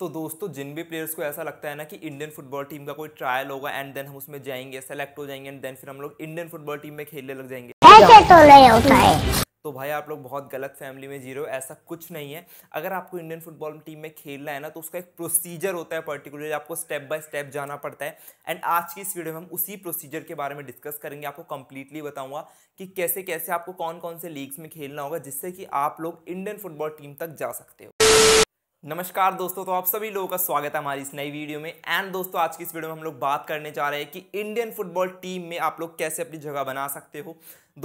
तो दोस्तों जिन भी प्लेयर्स को ऐसा लगता है ना कि इंडियन फुटबॉल टीम का कोई ट्रायल होगा एंड देन हम उसमें जाएंगे सेलेक्ट हो जाएंगे एंड देन फिर हम लोग इंडियन फुटबॉल टीम में खेलने लग जाएंगे तो तो भाई आप लोग बहुत गलत फैमिली में जी रहे हो ऐसा कुछ नहीं है अगर आपको इंडियन फुटबॉल टीम में खेलना है ना तो उसका एक प्रोसीजर होता है पर्टिकुलरली आपको स्टेप बाय स्टेप जाना पड़ता है एंड आज की इस वीडियो में हम उसी प्रोसीजर के बारे में डिस्कस करेंगे आपको कंप्लीटली बताऊंगा कि कैसे कैसे आपको कौन कौन से लीग्स में खेलना होगा जिससे कि आप लोग इंडियन फुटबॉल टीम तक जा सकते हो नमस्कार दोस्तों तो आप सभी लोगों का स्वागत है हमारी इस नई वीडियो में एंड दोस्तों आज की इस वीडियो में हम लोग बात करने जा रहे हैं कि इंडियन फुटबॉल टीम में आप लोग कैसे अपनी जगह बना सकते हो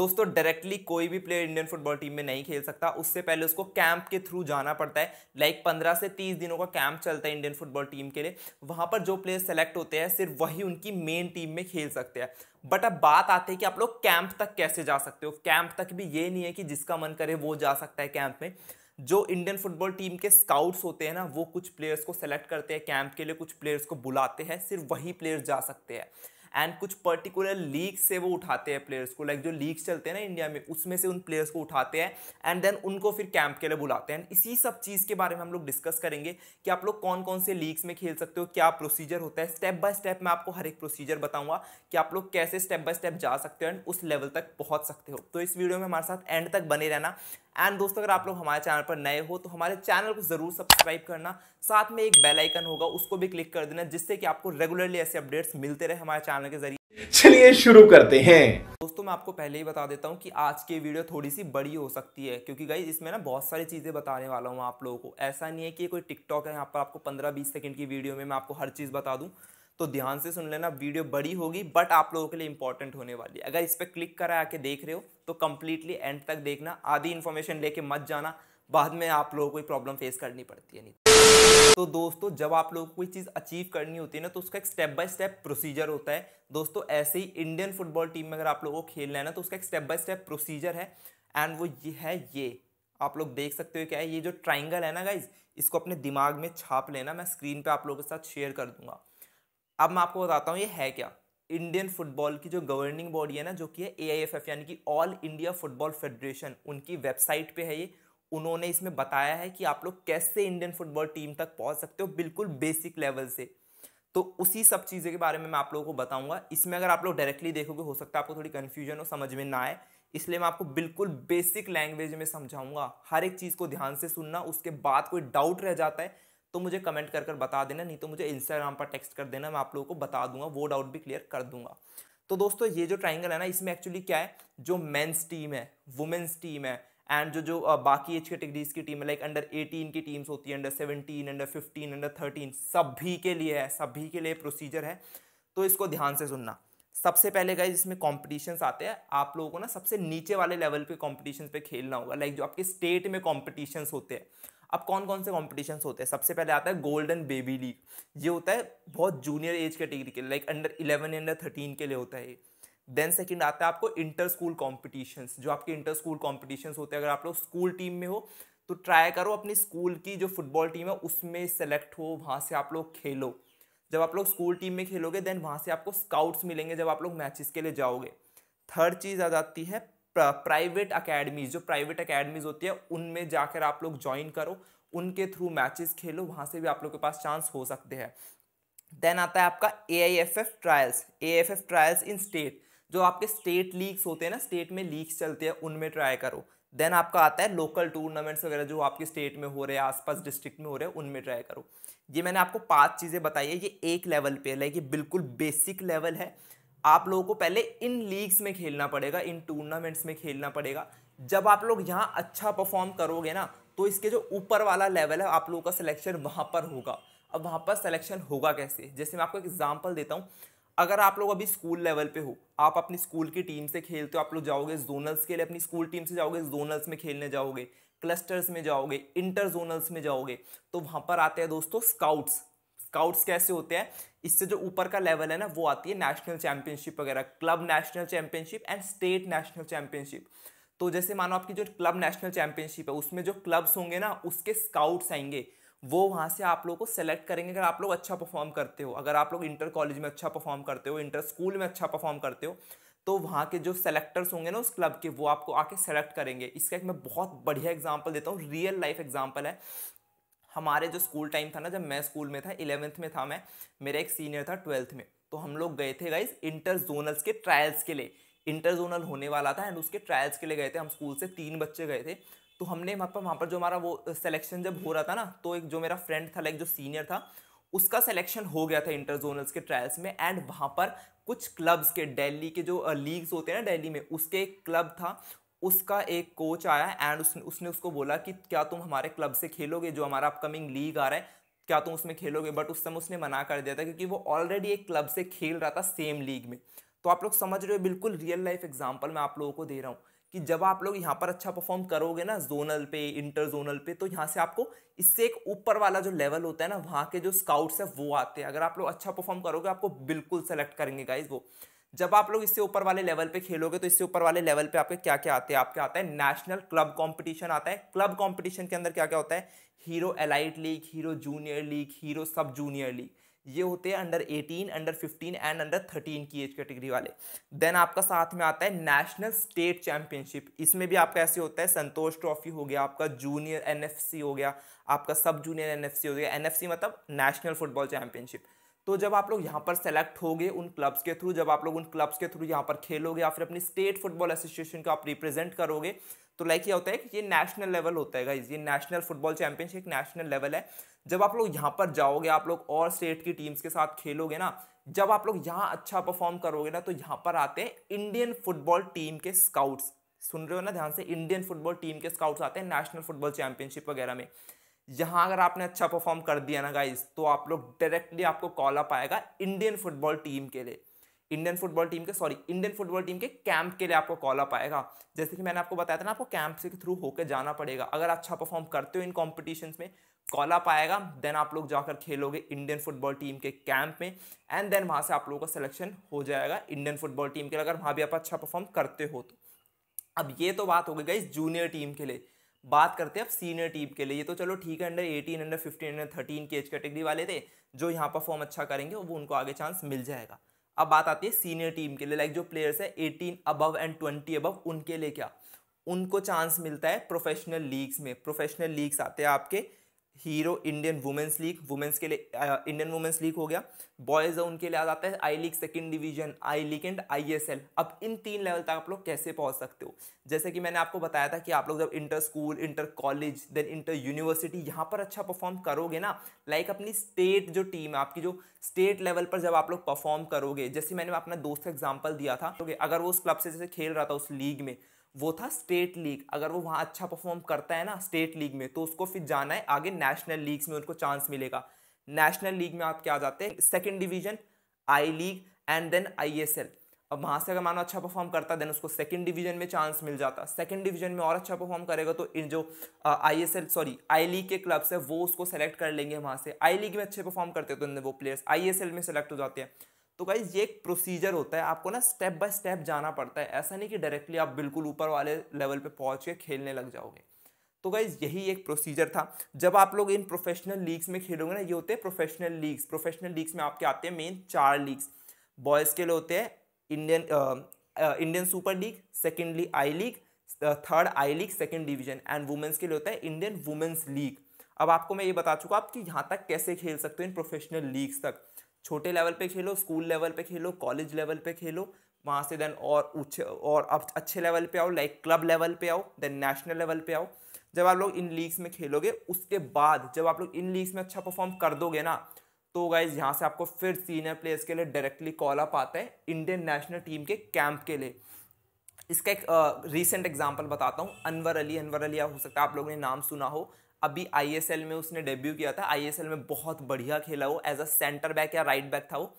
दोस्तों डायरेक्टली कोई भी प्लेयर इंडियन फुटबॉल टीम में नहीं खेल सकता उससे पहले उसको कैंप के थ्रू जाना पड़ता है लाइक पंद्रह से तीस दिनों का कैंप चलता है इंडियन फुटबॉल टीम के लिए वहाँ पर जो प्लेयर सेलेक्ट होते हैं सिर्फ वही उनकी मेन टीम में खेल सकते हैं बट अब बात आती है कि आप लोग कैंप तक कैसे जा सकते हो कैंप तक भी ये नहीं है कि जिसका मन करे वो जा सकता है कैंप में जो इंडियन फुटबॉल टीम के स्काउट्स होते हैं ना वो कुछ प्लेयर्स को सेलेक्ट करते हैं कैंप के लिए कुछ प्लेयर्स को बुलाते हैं सिर्फ वही प्लेयर्स जा सकते हैं एंड कुछ पर्टिकुलर लीग से वो उठाते हैं प्लेयर्स को लाइक like जो लीग्स चलते हैं ना इंडिया में उसमें से उन प्लेयर्स को उठाते हैं एंड देन उनको फिर कैंप के लिए बुलाते हैं इसी सब चीज़ के बारे में हम लोग डिस्कस करेंगे कि आप लोग कौन कौन से लीग्स में खेल सकते हो क्या प्रोसीजर होता है स्टेप बाय स्टेप मैं आपको हर एक प्रोसीजर बताऊंगा कि आप लोग कैसे स्टेप बाय स्टेप जा सकते हो एंड उस लेवल तक पहुँच सकते हो तो इस वीडियो में हमारे साथ एंड तक बने रहना एंड दोस्तों अगर आप लोग हमारे चैनल पर नए हो तो हमारे चैनल को ज़रूर सब्सक्राइब करना साथ में एक बेल आइकन होगा उसको भी क्लिक कर देना जिससे कि आपको रेगुलरली ऐसे अपडेट्स मिलते रहे हमारे चैनल के जरिए चलिए शुरू करते हैं दोस्तों मैं आपको पहले ही बता देता हूँ कि आज की वीडियो थोड़ी सी बड़ी हो सकती है क्योंकि गाइज इसमें ना बहुत सारी चीज़ें बताने वाला हूँ आप लोगों को ऐसा नहीं है कि कोई टिकटॉक है यहाँ पर आपको पंद्रह बीस सेकेंड की वीडियो में मैं आपको हर चीज़ बता दूँ तो ध्यान से सुन लेना वीडियो बड़ी होगी बट आप लोगों के लिए इंपॉर्टेंट होने वाली है अगर इस पर क्लिक करा आके देख रहे हो तो कंप्लीटली एंड तक देखना आधी इन्फॉर्मेशन लेके मत जाना बाद में आप लोगों को प्रॉब्लम फेस करनी पड़ती है नहीं तो।, तो दोस्तों जब आप लोगों को कोई चीज़ अचीव करनी होती है ना तो उसका एक स्टेप बाय स्टेप प्रोसीजर होता है दोस्तों ऐसे ही इंडियन फुटबॉल टीम में अगर आप लोगों को खेलना है ना तो उसका एक स्टेप बाय स्टेप प्रोसीजर है एंड वो ये है ये आप लोग देख सकते हो क्या है ये जो ट्राइंगल है ना गाइज इसको अपने दिमाग में छाप लेना मैं स्क्रीन पर आप लोगों के साथ शेयर कर दूंगा अब मैं आपको बताता हूँ ये है क्या इंडियन फुटबॉल की जो गवर्निंग बॉडी है ना जो कि है ए यानी कि ऑल इंडिया फुटबॉल फेडरेशन उनकी वेबसाइट पे है ये उन्होंने इसमें बताया है कि आप लोग कैसे इंडियन फुटबॉल टीम तक पहुंच सकते हो बिल्कुल बेसिक लेवल से तो उसी सब चीज़ों के बारे में मैं आप लोगों को बताऊंगा इसमें अगर आप लोग डायरेक्टली देखोगे हो सकता है आपको थोड़ी कन्फ्यूजन हो समझ में ना आए इसलिए मैं आपको बिल्कुल बेसिक लैंग्वेज में समझाऊंगा हर एक चीज़ को ध्यान से सुनना उसके बाद कोई डाउट रह जाता है तो मुझे कमेंट कर कर बता देना नहीं तो मुझे इंस्टाग्राम पर टेक्स्ट कर देना मैं आप लोगों को बता दूंगा वो डाउट भी क्लियर कर दूंगा तो दोस्तों ये जो ट्राइंगल है ना इसमें एक्चुअली क्या है जो मेन्स टीम है वुमेन्स टीम है एंड जो जो बाकी एज कैटेगरीज की टीम है लाइक अंडर 18 की टीम्स होती है अंडर 17 अंडर 15 अंडर 13 सभी के लिए है सभी के लिए प्रोसीजर है तो इसको ध्यान से सुनना सबसे पहले गए इसमें कॉम्पिटिशन्स आते हैं आप लोगों को ना सबसे नीचे वाले लेवल पे कॉम्पिटिशन पे खेलना होगा लाइक जो आपके स्टेट में कॉम्पिटिशन्स होते हैं अब कौन कौन से कॉम्पिटिशन होते हैं सबसे पहले आता है गोल्डन बेबी लीग ये होता है बहुत जूनियर एज कैटेगरी के like under eleven under thirteen के लिए होता है देन सेकेंड आता है आपको इंटर स्कूल कॉम्पिटिशन्स जो आपके इंटर स्कूल कॉम्पिटिशन होते हैं अगर आप लोग स्कूल टीम में हो तो ट्राई करो अपनी स्कूल की जो फुटबॉल टीम है उसमें सेलेक्ट हो वहाँ से आप लोग खेलो जब आप लोग स्कूल टीम में खेलोगे देन वहाँ से आपको स्काउट्स मिलेंगे जब आप लोग मैचेस के लिए जाओगे थर्ड चीज़ आ जाती है प्राइवेट अकेडमीज जो प्राइवेट अकेडमीज होती है उनमें जाकर आप लोग ज्वाइन करो उनके थ्रू मैचेस खेलो वहाँ से भी आप लोग के पास चांस हो सकते हैं देन आता है आपका A I F F trials A F F trials in state जो आपके स्टेट लीग्स होते हैं ना स्टेट में लीग्स चलते हैं उनमें ट्राई करो देन आपका आता है लोकल टूर्नामेंट्स वगैरह जो आपके स्टेट में हो रहे हैं आसपास डिस्ट्रिक्ट में हो रहे हैं उनमें ट्राई करो ये मैंने आपको पांच चीज़ें बताई है ये एक लेवल पे है लाइक ये बिल्कुल बेसिक लेवल है आप लोगों को पहले इन लीग्स में खेलना पड़ेगा इन टूर्नामेंट्स में खेलना पड़ेगा जब आप लोग यहाँ अच्छा परफॉर्म करोगे ना तो इसके जो ऊपर वाला लेवल है आप लोगों का सिलेक्शन वहाँ पर होगा अब वहाँ पर सिलेक्शन होगा कैसे जैसे मैं आपको एक एग्जाम्पल देता हूँ अगर आप लोग अभी स्कूल लेवल पे हो आप अपनी स्कूल की टीम से खेलते हो आप लोग जाओगे जोनल्स के लिए अपनी स्कूल टीम से जाओगे जोनल्स में खेलने जाओगे क्लस्टर्स में जाओगे इंटर जोनल्स में जाओगे तो वहाँ पर आते हैं दोस्तों स्काउट्स स्काउट्स कैसे होते हैं इससे जो ऊपर का लेवल है ना वो आती है नेशनल चैंपियनशिप वगैरह club national championship and state national championship तो जैसे मानो आपकी जो क्लब नेशनल चैंपियनशिप है उसमें जो क्लब्स होंगे ना उसके स्काउट्स आएंगे वो वहाँ से आप लोग को सेलेक्ट करेंगे अगर आप लोग अच्छा परफॉर्म करते हो अगर आप लोग इंटर कॉलेज में अच्छा परफॉर्म करते हो इंटर स्कूल में अच्छा परफॉर्म करते हो तो वहाँ के जो सेलेक्टर्स होंगे ना उस क्लब के वो आपको आके सेलेक्ट करेंगे इसका एक मैं बहुत बढ़िया एग्जाम्पल देता हूँ रियल लाइफ एग्जाम्पल है हमारे जो स्कूल टाइम था ना जब मैं स्कूल में था इलेवेंथ में था मैं मेरा एक सीनियर था ट्वेल्थ में तो हम लोग गए थे गाइज इंटर जोनल्स के ट्रायल्स के लिए इंटर जोनल होने वाला था एंड उसके ट्रायल्स के लिए गए थे हम स्कूल से तीन बच्चे गए थे तो हमने वहाँ पर वहाँ पर जो हमारा वो सिलेक्शन जब हो रहा था ना तो एक जो मेरा फ्रेंड था लाइक जो सीनियर था उसका सिलेक्शन हो गया था इंटर जोनल्स के ट्रायल्स में एंड वहाँ पर कुछ क्लब्स के दिल्ली के जो लीग्स होते हैं ना दिल्ली में उसके एक क्लब था उसका एक कोच आया एंड उसने उसने उसको बोला कि क्या तुम हमारे क्लब से खेलोगे जो हमारा अपकमिंग लीग आ रहा है क्या तुम उसमें खेलोगे बट उस समय उसने मना कर दिया था क्योंकि वो ऑलरेडी एक क्लब से खेल रहा था सेम लीग में तो आप लोग समझ रहे हो बिल्कुल रियल लाइफ एग्जाम्पल मैं आप लोगों को दे रहा हूँ कि जब आप लोग यहाँ पर अच्छा परफॉर्म करोगे ना जोनल पे इंटर जोनल पे तो यहाँ से आपको इससे एक ऊपर वाला जो लेवल होता है ना वहाँ के जो स्काउट्स है वो आते हैं अगर आप लोग अच्छा परफॉर्म करोगे आपको बिल्कुल सेलेक्ट करेंगे गाइज वो जब आप लोग इससे ऊपर वाले लेवल पे खेलोगे तो इससे ऊपर वाले लेवल पे आपके क्या क्या आते हैं आपके आता है नेशनल क्लब कंपटीशन आता है क्लब कंपटीशन के अंदर क्या क्या होता है Hero elite league Hero junior league Hero sub junior league ये होते हैं अंडर 18, अंडर 15 एंड अंडर 13 की एज कैटेगरी वाले देन आपका साथ में आता है नेशनल स्टेट चैंपियनशिप इसमें भी आपका ऐसे होता है संतोष ट्रॉफी हो गया आपका जूनियर एनएफसी हो गया आपका सब जूनियर एनएफसी हो गया एनएफसी मतलब नेशनल फुटबॉल चैंपियनशिप तो जब आप लोग यहाँ पर सेलेक्ट होगे उन क्लब्स के थ्रू जब आप लोग उन क्लब्स के थ्रू यहाँ पर खेलोगे या फिर अपनी स्टेट फुटबॉल एसोसिएशन को आप रिप्रेजेंट करोगे तो लाइक ये होता है कि ये नेशनल लेवल होता है गाइज ये national football championship national level है जब आप लोग यहाँ पर जाओगे आप लोग और स्टेट की टीम्स के साथ खेलोगे ना जब आप लोग यहाँ अच्छा परफॉर्म करोगे ना तो यहाँ पर आते हैं इंडियन फुटबॉल टीम के स्काउट्स सुन रहे हो ना ध्यान से इंडियन फुटबॉल टीम के स्काउट्स आते हैं नेशनल फुटबॉल चैंपियनशिप वगैरह में यहाँ अगर आपने अच्छा परफॉर्म कर दिया ना गाइज तो आप लोग डायरेक्टली आपको कॉल अप आएगा इंडियन फुटबॉल टीम के लिए इंडियन फुटबॉल टीम के सॉरी इंडियन फुटबॉल टीम के कैंप के लिए आपको कॉल अप आएगा जैसे कि मैंने आपको बताया था ना आपको कैंप के थ्रू होकर जाना पड़ेगा अगर अच्छा परफॉर्म करते हो इन कॉम्पिटिशन में कॉल अप आएगा देन आप लोग जाकर खेलोगे इंडियन फुटबॉल टीम के कैंप में एंड देन वहाँ से आप लोगों का सिलेक्शन हो जाएगा इंडियन फुटबॉल टीम के लिए अगर वहाँ भी आप अच्छा परफॉर्म करते हो तो अब ये तो बात हो गई गाइज जूनियर टीम के लिए बात करते हैं अब सीनियर टीम के लिए ये तो चलो ठीक है under eighteen under fifteen under thirteen के एज कैटेगरी वाले थे जो यहाँ परफॉर्म अच्छा करेंगे वो उनको आगे चांस मिल जाएगा अब बात आती है सीनियर टीम के लिए लाइक जो प्लेयर्स है eighteen above and twenty above उनके लिए क्या उनको चांस मिलता है प्रोफेशनल लीग्स में प्रोफेशनल लीग्स आते हैं आपके Hero Indian women's league women's के लिए इंडियन वुमेंस लीग हो गया बॉयज़ उनके लिए आ जाता है I league second division I league and ISL अब इन तीन लेवल तक आप लोग कैसे पहुंच सकते हो जैसे कि मैंने आपको बताया था कि आप लोग जब inter school inter college then inter university यहाँ पर अच्छा परफॉर्म करोगे ना लाइक अपनी स्टेट जो टीम है आपकी जो स्टेट लेवल पर जब आप लोग परफॉर्म करोगे जैसे मैंने अपना दोस्त का एग्जाम्पल दिया था तो अगर वो उस क्लब से जैसे खेल रहा था उस लीग में वो था स्टेट लीग अगर वो वहाँ अच्छा परफॉर्म करता है ना स्टेट लीग में तो उसको फिर जाना है आगे नेशनल लीग्स में उनको चांस मिलेगा नेशनल लीग में आप क्या जाते हैं second division I league and then I S L अब वहाँ से अगर मानो अच्छा परफॉर्म करता देन उसको सेकंड डिवीजन में चांस मिल जाता सेकंड डिवीजन में और अच्छा परफॉर्म करेगा तो इन जो I S L sorry I league के क्लब्स है वो उसको सेलेक्ट कर लेंगे वहाँ से आई लीग में अच्छे परफॉर्म करते हैं तो वो प्लेयर्स आई एस एल में सेलेक्ट हो जाते हैं तो गाइज ये एक प्रोसीजर होता है आपको ना स्टेप बाय स्टेप जाना पड़ता है ऐसा नहीं कि डायरेक्टली आप बिल्कुल ऊपर वाले लेवल पे पहुंच के खेलने लग जाओगे तो गाइज यही एक प्रोसीजर था जब आप लोग इन प्रोफेशनल लीग्स में खेलोगे ना ये होते हैं प्रोफेशनल लीग्स प्रोफेशनल लीग्स में आपके आते हैं मेन चार लीग्स बॉयज़ के लिए होते हैं Indian Indian super league secondly I league third I league second division and women's के लिए होता है इंडियन वुमेंस लीग अब आपको मैं ये बता चुका आप कि यहाँ तक कैसे खेल सकते हो इन प्रोफेशनल लीग्स तक छोटे लेवल पे खेलो स्कूल लेवल पे खेलो कॉलेज लेवल पे खेलो वहाँ से देन और उच्च और अब अच्छे लेवल पे आओ लाइक क्लब लेवल पे आओ देन नेशनल लेवल पे आओ जब आप लोग इन लीग्स में खेलोगे उसके बाद जब आप लोग इन लीग्स में अच्छा परफॉर्म कर दोगे ना तो गाइज यहाँ से आपको फिर सीनियर प्लेयर्स के लिए डायरेक्टली कॉल अप आता है इंडियन नेशनल टीम के कैंप के लिए इसका एक रिसेंट uh, बताता हूँ अनवर अली अनवर अली हो सकता है आप लोगों ने नाम सुना हो अभी आई में उसने डेब्यू किया था आई में बहुत बढ़िया खेला वो एज अ सेंटर बैक या राइट बैक था वो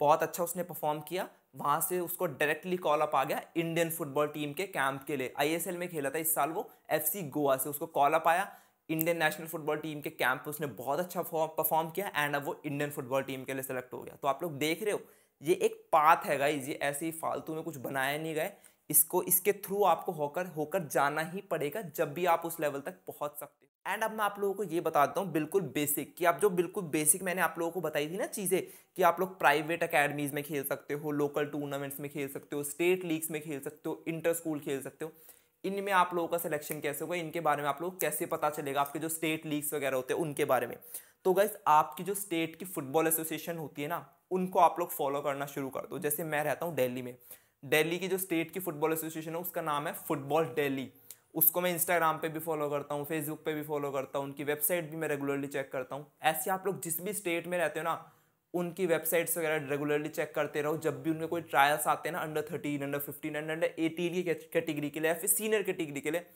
बहुत अच्छा उसने परफॉर्म किया वहाँ से उसको डायरेक्टली कॉल अप आ गया इंडियन फुटबॉल टीम के कैंप के लिए आई में खेला था इस साल वो एफ गोवा से उसको कॉल अप आया इंडियन नेशनल फुटबॉल टीम के कैंप उसने बहुत अच्छा परफॉर्म किया एंड अब वो इंडियन फुटबॉल टीम के लिए सेलेक्ट हो गया तो आप लोग देख रहे हो ये एक पाथ है गाइज ये ऐसे ही फालतू में कुछ बनाया नहीं गए इसको इसके थ्रू आपको होकर होकर जाना ही पड़ेगा जब भी आप उस लेवल तक पहुंच सकते हो एंड अब मैं आप लोगों को ये बताता हूँ बिल्कुल बेसिक कि आप जो बिल्कुल बेसिक मैंने आप लोगों को बताई थी ना चीज़ें कि आप लोग प्राइवेट अकेडमीज़ में खेल सकते हो लोकल टूर्नामेंट्स में खेल सकते हो स्टेट लीग्स में खेल सकते हो इंटर स्कूल खेल सकते हो इनमें आप लोगों का सिलेक्शन कैसे होगा इनके बारे में आप लोग कैसे पता चलेगा आपके जो स्टेट लीग्स वगैरह होते हैं उनके बारे में तो गैस आपकी जो स्टेट की फुटबॉल एसोसिएशन होती है ना उनको आप लोग फॉलो करना शुरू कर दो जैसे मैं रहता हूँ दिल्ली में दिल्ली की जो स्टेट की फुटबॉल एसोसिएशन है उसका नाम है फुटबॉल दिल्ली उसको मैं इंस्टाग्राम पे भी फॉलो करता हूँ फेसबुक पे भी फॉलो करता हूँ उनकी वेबसाइट भी मैं रेगुलरली चेक करता हूँ ऐसे आप लोग जिस भी स्टेट में रहते हो ना उनकी वेबसाइट्स वगैरह रेगुलरली चेक करते रहो जब भी उनके कोई ट्रायल्स आते हैं ना under thirteen under fifteen under under eighteen की कैटेगरी के लिए या फिर सीनियर कैटेगरी के लिए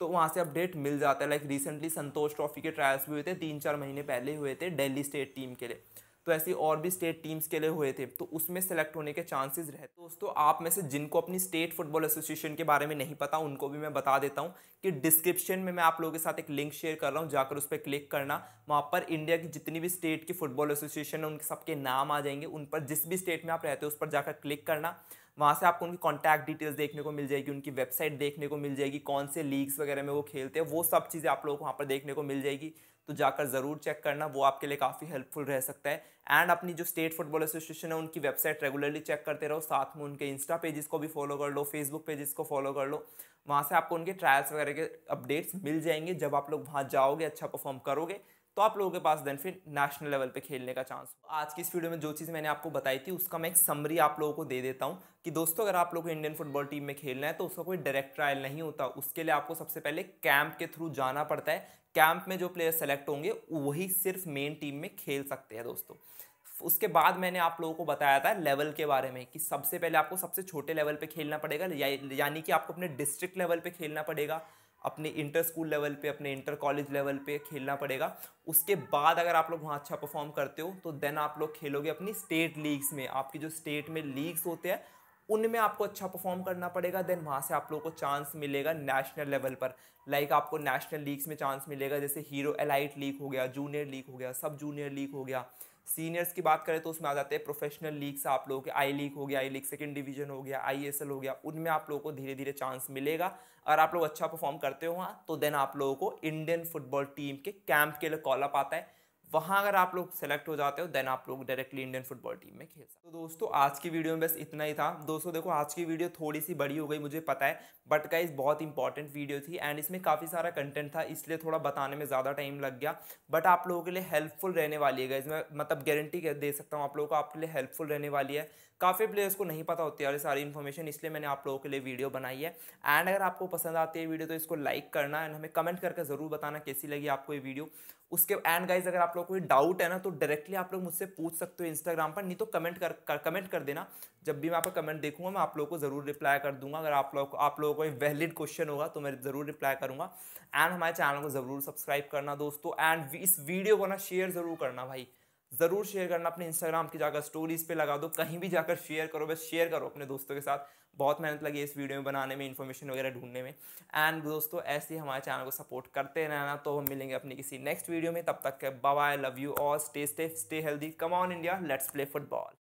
तो वहाँ से अपडेट मिल जाता है लाइक रिसेंटली संतोष ट्रॉफी के ट्रायल्स भी हुए थे तीन चार महीने पहले हुए थे दिल्ली स्टेट टीम के लिए तो ऐसी और भी स्टेट टीम्स के लिए हुए थे तो उसमें सेलेक्ट होने के चांसेस रहे दोस्तों आप में से जिनको अपनी स्टेट फुटबॉल एसोसिएशन के बारे में नहीं पता उनको भी मैं बता देता हूँ कि डिस्क्रिप्शन में मैं आप लोगों के साथ एक लिंक शेयर कर रहा हूँ जाकर उस पर क्लिक करना वहाँ पर इंडिया की जितनी भी स्टेट की फुटबॉल एसोसिएशन है उनके सबके नाम आ जाएंगे उन पर जिस भी स्टेट में आप रहते हो उस पर जाकर क्लिक करना वहाँ से आपको उनकी कॉन्टैक्ट डिटेल्स देखने को मिल जाएगी उनकी वेबसाइट देखने को मिल जाएगी कौन से लीग्स वगैरह में वो खेलते हैं वो सब चीज़ें आप लोगों को वहाँ पर देखने को मिल जाएगी तो जाकर ज़रूर चेक करना वो आपके लिए काफ़ी हेल्पफुल रह सकता है एंड अपनी जो स्टेट फुटबॉल एसोसिएशन है उनकी वेबसाइट रेगुलरली चेक करते रहो साथ में उनके इंस्टा पेजेस को भी फॉलो कर लो फेसबुक पेजेस को फॉलो कर लो वहाँ से आपको उनके ट्रायल्स वगैरह के अपडेट्स मिल जाएंगे जब आप लोग वहाँ जाओगे अच्छा परफॉर्म करोगे तो आप लोगों के पास देन फिर नेशनल लेवल पे खेलने का चांस हो आज की इस वीडियो में जो चीज़ मैंने आपको बताई थी उसका मैं एक समरी आप लोगों को दे देता हूँ कि दोस्तों अगर आप लोग को इंडियन फुटबॉल टीम में खेलना है तो उसका कोई डायरेक्ट ट्रायल नहीं होता उसके लिए आपको सबसे पहले कैंप के थ्रू जाना पड़ता है कैंप में जो प्लेयर सेलेक्ट होंगे वही सिर्फ मेन टीम में खेल सकते हैं दोस्तों उसके बाद मैंने आप लोगों को बताया था लेवल के बारे में कि सबसे पहले आपको सबसे छोटे लेवल पे खेलना पड़ेगा या, यानी कि आपको अपने डिस्ट्रिक्ट लेवल पे खेलना पड़ेगा अपने इंटर स्कूल लेवल पे अपने इंटर कॉलेज लेवल पे खेलना पड़ेगा उसके बाद अगर आप लोग वहाँ अच्छा परफॉर्म करते हो तो देन आप लोग खेलोगे अपनी स्टेट लीग्स में आपकी जो स्टेट में लीग्स होते हैं उनमें आपको अच्छा परफॉर्म करना पड़ेगा देन वहाँ से आप लोग को चांस मिलेगा नेशनल लेवल पर लाइक आपको नेशनल लीग्स में चांस मिलेगा जैसे हीरो एलाइट लीग हो गया जूनियर लीग हो गया सब जूनियर लीग हो गया सीनियर्स की बात करें तो उसमें आ जाते हैं प्रोफेशनल लीग्स आप लोगों के आई लीग हो गया आई लीग सेकेंड डिवीजन हो गया आई हो गया उनमें आप लोगों को धीरे धीरे चांस मिलेगा और आप लोग अच्छा परफॉर्म करते हो वहाँ तो देन आप लोगों को इंडियन फुटबॉल टीम के कैंप के लिए कॉल अप आता है वहाँ अगर आप लोग सेलेक्ट हो जाते हो देन आप लोग डायरेक्टली इंडियन फुटबॉल टीम में खेल सकते तो दोस्तों आज की वीडियो में बस इतना ही था दोस्तों देखो आज की वीडियो थोड़ी सी बड़ी हो गई मुझे पता है बट गाइज बहुत इंपॉर्टेंट वीडियो थी एंड इसमें काफ़ी सारा कंटेंट था इसलिए थोड़ा बताने में ज़्यादा टाइम लग गया बट आप लोगों के लिए हेल्पफुल रहने वाली है गाइज मैं मतलब गारंटी दे सकता हूँ आप लोगों को आपके लिए हेल्पफुल रहने वाली है काफ़ी प्लेयर्स को नहीं पता होती है और सारी इन्फॉर्मेशन इसलिए मैंने आप लोगों के लिए वीडियो बनाई है एंड अगर आपको पसंद आती है वीडियो तो इसको लाइक करना एंड हमें कमेंट करके ज़रूर बताना कैसी लगी आपको ये वीडियो उसके एंड गाइज अगर आप लोग कोई डाउट है ना तो डायरेक्टली आप लोग मुझसे पूछ सकते हो इंस्टाग्राम पर नहीं तो कमेंट कर, कर कमेंट कर देना जब भी मैं आपका कमेंट देखूंगा मैं आप लोगों को ज़रूर रिप्लाई कर दूंगा अगर आप लोग आप लोगों को वैलिड क्वेश्चन होगा तो मैं ज़रूर रिप्लाई करूंगा एंड हमारे चैनल को ज़रूर सब्सक्राइब करना दोस्तों एंड इस वीडियो को ना शेयर ज़रूर करना भाई ज़रूर शेयर करना अपने इंस्टाग्राम की जाकर स्टोरीज पे लगा दो कहीं भी जाकर शेयर करो बस शेयर करो अपने दोस्तों के साथ बहुत मेहनत लगी इस वीडियो में बनाने में इन्फॉर्मेशन वगैरह ढूंढने में एंड दोस्तों ऐसे ही हमारे चैनल को सपोर्ट करते रहना तो हम मिलेंगे अपनी किसी नेक्स्ट वीडियो में तब तक के बाय लव यू और stay safe stay healthy come on India let's play football